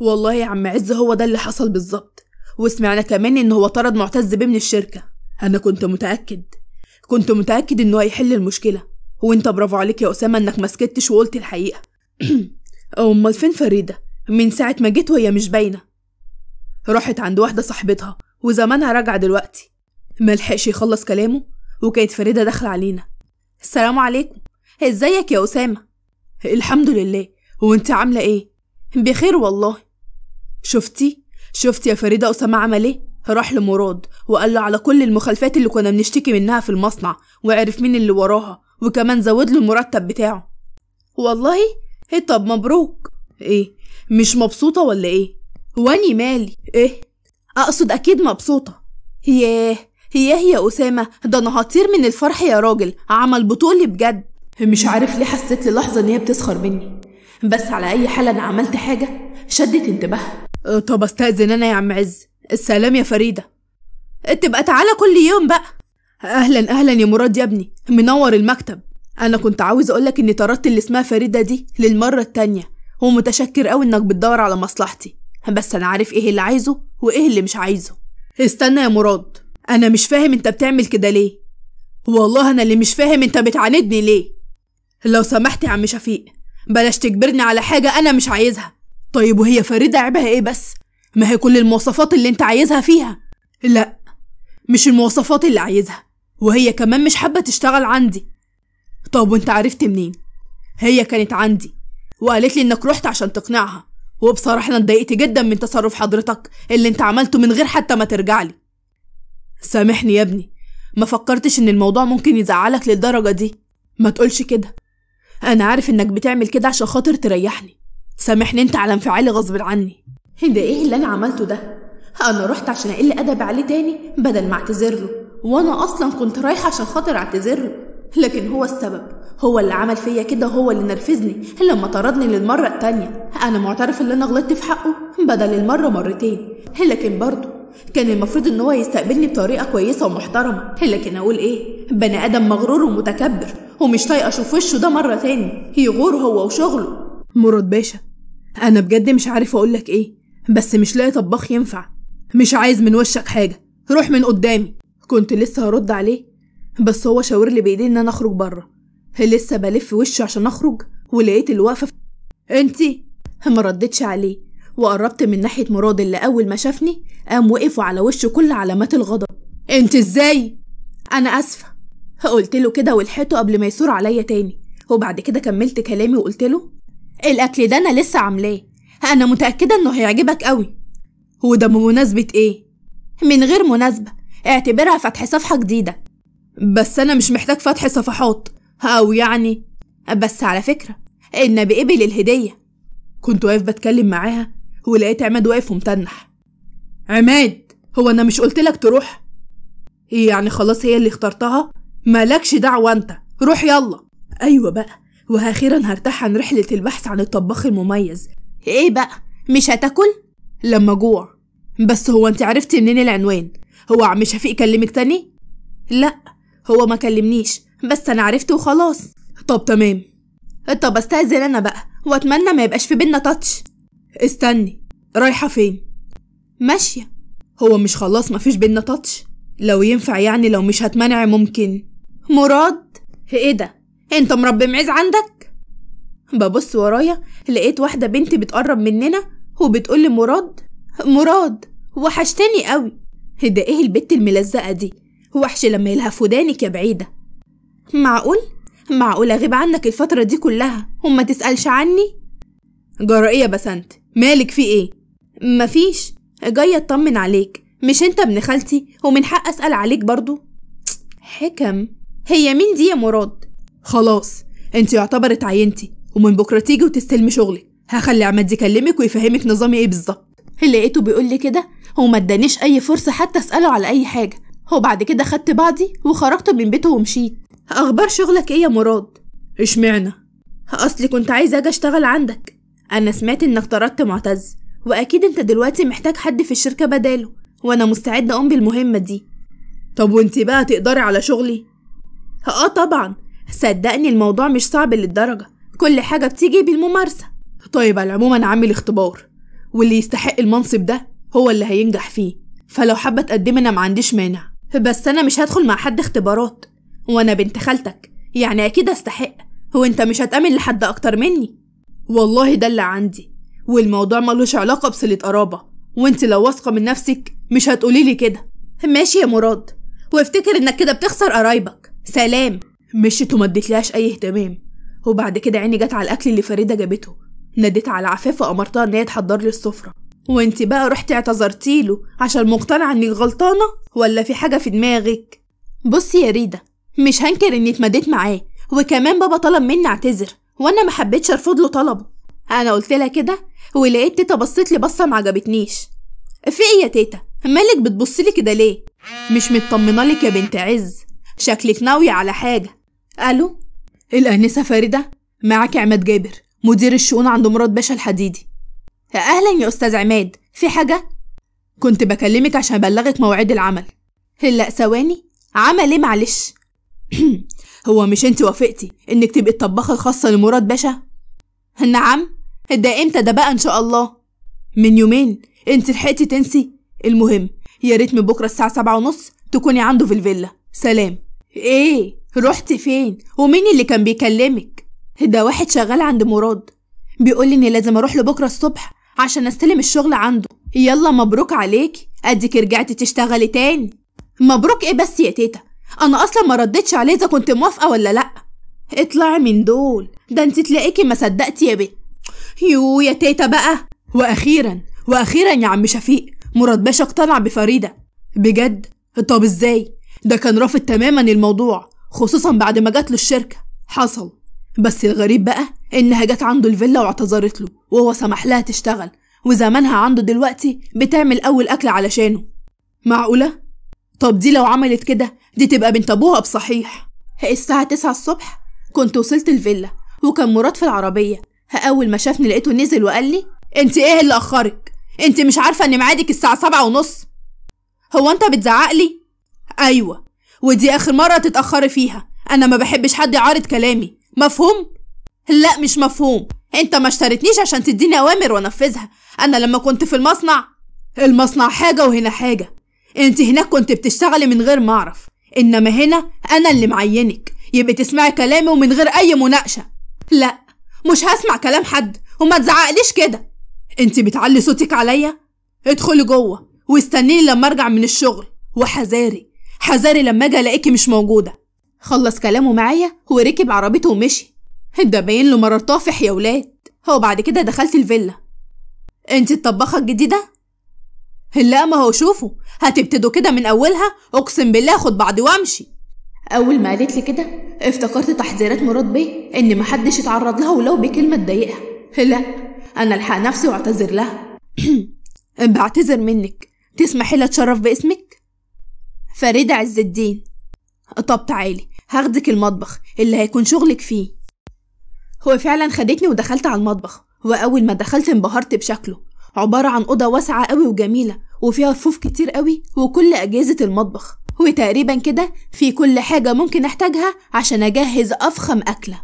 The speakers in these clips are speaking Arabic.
والله يا عم عز هو ده اللي حصل بالظبط وسمعنا كمان ان هو طرد معتز بيه من الشركه انا كنت متاكد كنت متاكد انه هيحل المشكله وانت برافو عليك يا اسامه انك ما سكتش وقلت الحقيقه امال فين فريده من ساعه ما جيت وهي مش باينه راحت عند واحده صاحبتها وزمانها راجعه دلوقتي ملحقش يخلص كلامه وكانت فريده داخله علينا السلام عليكم ازيك يا اسامه الحمد لله وانت عامله ايه بخير والله شفتي شفتي يا فريده اسامه عمل ايه راح لمراد وقال له على كل المخالفات اللي كنا بنشتكي منها في المصنع وعرف مين اللي وراها وكمان زود له المرتب بتاعه والله ايه طب مبروك ايه مش مبسوطه ولا ايه واني مالي ايه اقصد اكيد مبسوطه ياه ياه يا اسامه ده انا هطير من الفرح يا راجل عمل بطولي بجد مش عارف ليه حسيت للحظه ان هي بتسخر مني بس على اي حال انا عملت حاجه شدت انتباهها أه، طب استأذن أنا يا عم عز السلام يا فريدة تبقى تعالى كل يوم بقى أهلا أهلا يا مراد يا ابني منور المكتب أنا كنت عاوز أقولك إني طردت اللي اسمها فريدة دي للمرة التانية ومتشكر أوي إنك بتدور على مصلحتي بس أنا عارف إيه اللي عايزه وإيه اللي مش عايزه استنى يا مراد أنا مش فاهم أنت بتعمل كده ليه والله أنا اللي مش فاهم أنت بتعاندني ليه لو سمحت يا عم شفيق بلاش تجبرني على حاجة أنا مش عايزها طيب وهي فريدة عيبها ايه بس؟ ما هي كل المواصفات اللي انت عايزها فيها لا مش المواصفات اللي عايزها وهي كمان مش حابة تشتغل عندي طب وانت عرفت منين؟ هي كانت عندي وقالت لي انك رحت عشان تقنعها وبصراحة انا اتضايقت جدا من تصرف حضرتك اللي انت عملته من غير حتى ما ترجع لي سامحني يا ابني ما فكرتش ان الموضوع ممكن يزعلك للدرجة دي ما تقولش كده انا عارف انك بتعمل كده عشان خاطر تريحني سامحني انت على انفعالي غصب عني ده ايه اللي انا عملته ده انا رحت عشان اقل ادب عليه تاني بدل ما اعتذر له وانا اصلا كنت رايحه عشان خاطر اعتذر له لكن هو السبب هو اللي عمل فيا كده هو اللي نرفزني لما طردني للمره التانيه انا معترف ان انا غلطت في حقه بدل المره مرتين لكن برضه كان المفروض ان هو يستقبلني بطريقه كويسه ومحترمه لكن اقول ايه بني ادم مغرور ومتكبر ومش طايقه اشوف وشه ده مره تاني يغور هو وشغله مراد باشا أنا بجد مش عارف أقولك إيه بس مش لاقي طباخ ينفع مش عايز من وشك حاجة روح من قدامي كنت لسه هرد عليه بس هو شاور لي بإيديه إن أنا أخرج بره لسه بلف وشه عشان أخرج ولقيت الوقفه في... انتي ما ردتش عليه وقربت من ناحية مراد اللي أول ما شافني قام وقف على وشه كل علامات الغضب انت ازاي أنا آسفة قلت له كده ولحقته قبل ما يثور عليا تاني وبعد كده كملت كلامي وقلت له الاكل ده انا لسه عاملاه انا متاكده انه هيعجبك أوي وده بمناسبه ايه من غير مناسبه اعتبرها فتح صفحه جديده بس انا مش محتاج فتح صفحات او يعني بس على فكره النبي قبل الهديه كنت واقف بتكلم معاها ولقيت عماد واقف ومتنح عماد هو انا مش قلتلك تروح يعني خلاص هي اللي اخترتها مالكش دعوه انت روح يلا ايوه بقى وأخيرا هرتاح عن رحلة البحث عن الطباخ المميز إيه بقى؟ مش هتاكل؟ لما جوع بس هو أنت عرفتي منين العنوان؟ هو عم شفيق كلمك تاني؟ لأ هو ما كلمنيش بس أنا عرفته وخلاص طب تمام طب استأذن أنا بقى وأتمنى ما يبقاش في بينا تاتش استني رايحة فين؟ ماشية هو مش خلاص مفيش بينا تاتش؟ لو ينفع يعني لو مش هتمنع ممكن مراد ايه ده انت مربي معز عندك ببص ورايا لقيت واحده بنتي بتقرب مننا وبتقول لمراد مراد وحشتني قوي ده ايه البت الملزقه دي وحش لما يلهف ودانك يا بعيده معقول معقول اغيب عنك الفتره دي كلها وما تسالش عني يا بسنت مالك في ايه مفيش جايه اطمن عليك مش انت ابن خالتي ومن حق اسال عليك برضو حكم هي مين دي يا مراد خلاص انت يعتبر اتعينتي ومن بكره تيجي وتستلمي شغلك هخلي عماد يكلمك ويفهمك نظامي ايه بالظبط لقيته بيقول لي كده وما ادانيش اي فرصه حتى اساله على اي حاجه وبعد كده خدت بعضي وخرجت من بيته ومشيت اخبار شغلك ايه يا مراد اشمعنى اصلي كنت عايزه اجي اشتغل عندك انا سمعت انك طردت معتز واكيد انت دلوقتي محتاج حد في الشركه بداله وانا مستعده اقوم بالمهمه دي طب وانت بقى تقدري على شغلي اه طبعا صدقني الموضوع مش صعب للدرجة كل حاجة بتيجي بالممارسة طيب على العموم أنا عامل اختبار واللي يستحق المنصب ده هو اللي هينجح فيه فلو حابة تقدم أنا معنديش مانع بس أنا مش هدخل مع حد اختبارات وأنا بنت خالتك يعني أكيد أستحق هو أنت مش هتأمن لحد أكتر مني والله ده اللي عندي والموضوع ملوش علاقة بصلة قرابة وانت لو واثقة من نفسك مش هتقوليلي كده ماشي يا مراد وافتكر انك كده بتخسر قرايبك سلام مشيت وما اديتلهاش اي اهتمام وبعد كده عيني جت على الاكل اللي فريده جابته ناديت على عفاف وامرتها ان هي تحضر لي السفره وانت بقى رحتي اعتذرتيله عشان مقتنعه انك غلطانه ولا في حاجه في دماغك بصي يا ريده مش هنكر اني اتمديت معاه وكمان بابا طلب مني اعتذر وانا ما حبيتش ارفض له طلبه انا قلت لها كده ولقيت تيتا بصت لي بصه ما عجبتنيش في ايه يا تيتا مالك بتبصلي كده ليه مش مطمنه لك يا بنت عز شكلك ناويه على حاجه ألو الآنسة فاردة معاك عماد جابر مدير الشؤون عند مراد باشا الحديدي أهلا يا أستاذ عماد في حاجة؟ كنت بكلمك عشان أبلغك مواعيد العمل لا ثواني عمل ايه معلش هو مش انت وافقتي انك تبقي الطباخة الخاصة لمراد باشا نعم ده امتى ده بقى ان شاء الله من يومين انت لحقتي تنسي المهم يا ريت من بكرة الساعة سبعة ونص تكوني عنده في الفيلا سلام ايه رحت فين ومين اللي كان بيكلمك ده واحد شغال عند مراد بيقولي اني لازم اروح له بكره الصبح عشان استلم الشغل عنده يلا مبروك عليكي اديك رجعتي تشتغلي تاني مبروك ايه بس يا تيتا انا اصلا ما ردتش عليه اذا كنت موافقه ولا لا اطلعي من دول ده انت تلاقيكي ما صدقتي يا بت يو يا تيتا بقى واخيرا واخيرا يا عم شفيق مراد باشا اقتنع بفريده بجد طب ازاي ده كان رافض تماما الموضوع خصوصا بعد ما جات له الشركة حصل بس الغريب بقى إنها جت عنده الفيلا واعتذرت له وهو سمح لها تشتغل وزمانها عنده دلوقتي بتعمل أول أكل علشانه معقولة؟ طب دي لو عملت كده دي تبقى بنت أبوها بصحيح الساعة تسعة الصبح كنت وصلت الفيلا وكان مراد في العربية أول ما شافني لقيته نزل وقال لي أنت إيه اللي أخرك؟ أنت مش عارفة إن ميعادك الساعة سبعة ونص هو أنت بتزعق لي؟ أيوة ودي اخر مره تتاخري فيها انا ما بحبش حد يعارض كلامي مفهوم لا مش مفهوم انت ما اشتريتنيش عشان تديني اوامر وانفذها انا لما كنت في المصنع المصنع حاجه وهنا حاجه انت هناك كنت بتشتغلي من غير ما اعرف انما هنا انا اللي معينك يبقى تسمعي كلامي ومن غير اي مناقشه لا مش هسمع كلام حد وما تزعقليش كده انت بتعلي صوتك عليا ادخلي جوه واستنيني لما ارجع من الشغل وحذاري حذري لما اجي الاقيكي مش موجوده خلص كلامه معايا وركب عربيته ومشي ده باين له مرار طافح يا ولاد هو بعد كده دخلت الفيلا انت الطباخه الجديده لا ما هو شوفوا هتبتدوا كده من اولها اقسم بالله خد بعضي وامشي اول ما قالت لي كده افتكرت تحذيرات مراد بيه ان محدش يتعرض لها ولو بكلمه تضايقها لا انا الحق نفسي واعتذر لها بعتذر منك تسمحي لي اتشرف باسمك فريدة عز الدين طب تعالي هاخدك المطبخ اللي هيكون شغلك فيه هو فعلا خدتني ودخلت على المطبخ وأول ما دخلت انبهرت بشكله عبارة عن أوضة واسعة قوي وجميلة وفيها رفوف كتير قوي وكل أجهزة المطبخ وتقريبا كده في كل حاجة ممكن أحتاجها عشان أجهز أفخم أكلة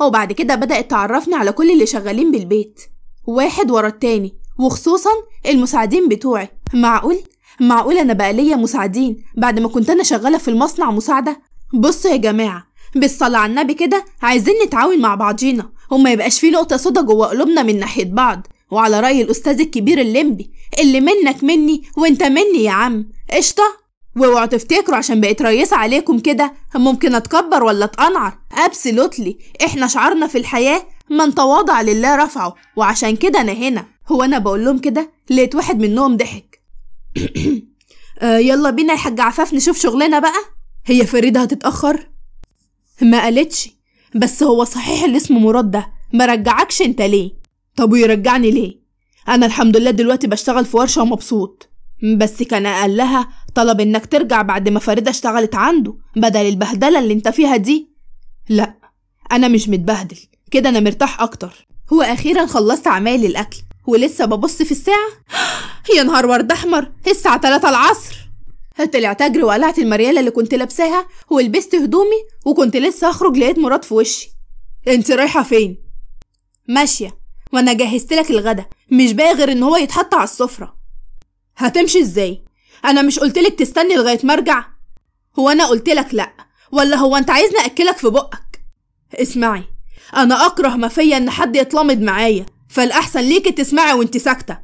وبعد كده بدأت تعرفني على كل اللي شغالين بالبيت واحد ورا التاني وخصوصا المساعدين بتوعي معقول معقول انا بقى ليا مساعدين بعد ما كنت انا شغاله في المصنع مساعده بصوا يا جماعه بالصلاه على النبي كده عايزين نتعاون مع بعضينا وما يبقاش في نقطه صدى جوه قلوبنا من ناحيه بعض وعلى راي الاستاذ الكبير الليمبي اللي منك مني وانت مني يا عم قشطه واوعوا تفتكروا عشان بقيت رئيسة عليكم كده ممكن اتكبر ولا اتقنعر ابسلوتلي احنا شعارنا في الحياة من تواضع لله رفعه وعشان كده انا هنا هو انا بقول لهم كده لقيت واحد منهم ضحك آه يلا بينا يا حاج عفاف نشوف شغلنا بقى هي فريدة هتتأخر ما قالتش بس هو صحيح اللي اسمه مراد ده ما رجعكش انت ليه طب ويرجعني ليه انا الحمد لله دلوقتي بشتغل في ورشة ومبسوط بس كان اقلها طلب انك ترجع بعد ما فريدة اشتغلت عنده بدل البهدلة اللي انت فيها دي لا انا مش متبهدل كده انا مرتاح اكتر واخيرا خلصت عمايل الاكل ولسه ببص في الساعة يا نهار ورد أحمر الساعة 3 العصر طلعت أجري وقلعت المريالة اللي كنت لابساها ولبست هدومي وكنت لسه أخرج لقيت مراد في وشي انت رايحة فين؟ ماشية وانا جهزت لك الغدا مش باقي غير ان هو يتحط على السفرة هتمشي ازاي؟ انا مش قلتلك تستني لغاية ما ارجع؟ هو انا قلتلك لأ ولا هو انت عايزني اكلك في بقك؟ اسمعي انا اكره ما فيا ان حد يتلمض معايا فالأحسن ليكي تسمعي وانت ساكتة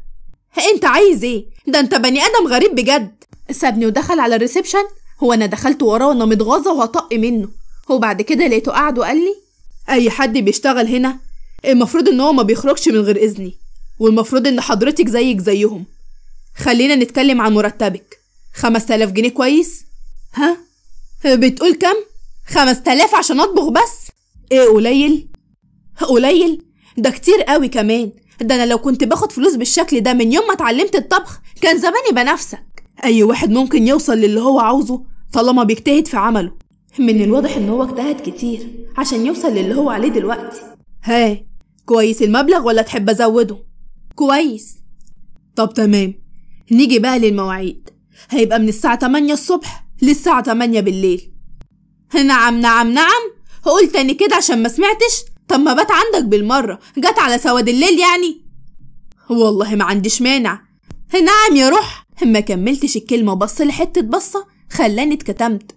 انت عايز ايه ده انت بني ادم غريب بجد سابني ودخل على الريسبشن هو انا دخلت وراه وانا متغاظه وهطق منه وبعد كده لقيته قعد وقال لي اي حد بيشتغل هنا المفروض ان هو ما بيخرجش من غير اذني والمفروض ان حضرتك زيك زيهم خلينا نتكلم عن مرتبك خمسة آلاف جنيه كويس ها بتقول كم خمسة آلاف عشان اطبخ بس ايه قليل قليل ده كتير قوي كمان ده انا لو كنت باخد فلوس بالشكل ده من يوم ما اتعلمت الطبخ كان زماني بنفسك اي واحد ممكن يوصل للي هو عاوزه طالما بيجتهد في عمله من الواضح ان هو اجتهد كتير عشان يوصل للي هو عليه دلوقتي ها كويس المبلغ ولا تحب ازوده كويس طب تمام نيجي بقى للمواعيد هيبقى من الساعة 8 الصبح للساعة 8 بالليل نعم نعم نعم قلت تاني كده عشان ما سمعتش طب ما بات عندك بالمرة جت على سواد الليل يعني والله ما عنديش مانع نعم يا روح ما كملتش الكلمة بص لحتة بصة خلاني اتكتمت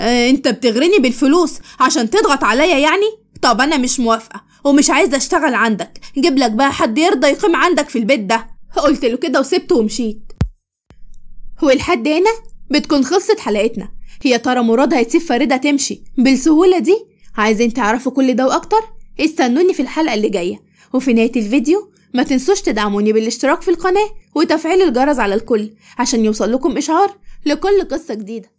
اه انت بتغرني بالفلوس عشان تضغط عليا يعني طب انا مش موافقة ومش عايزة اشتغل عندك جيب لك بقى حد يرضى يقيم عندك في البيت ده قلت له كده وسبته ومشيت والحد هنا بتكون خلصت حلقتنا يا ترى مراد هيتسيب فريدة تمشي بالسهولة دي عايزين تعرفوا كل ده واكتر استنوني في الحلقة اللي جاية وفي نهاية الفيديو ما تنسوش تدعموني بالاشتراك في القناة وتفعيل الجرس على الكل عشان يوصل لكم إشعار لكل قصة جديدة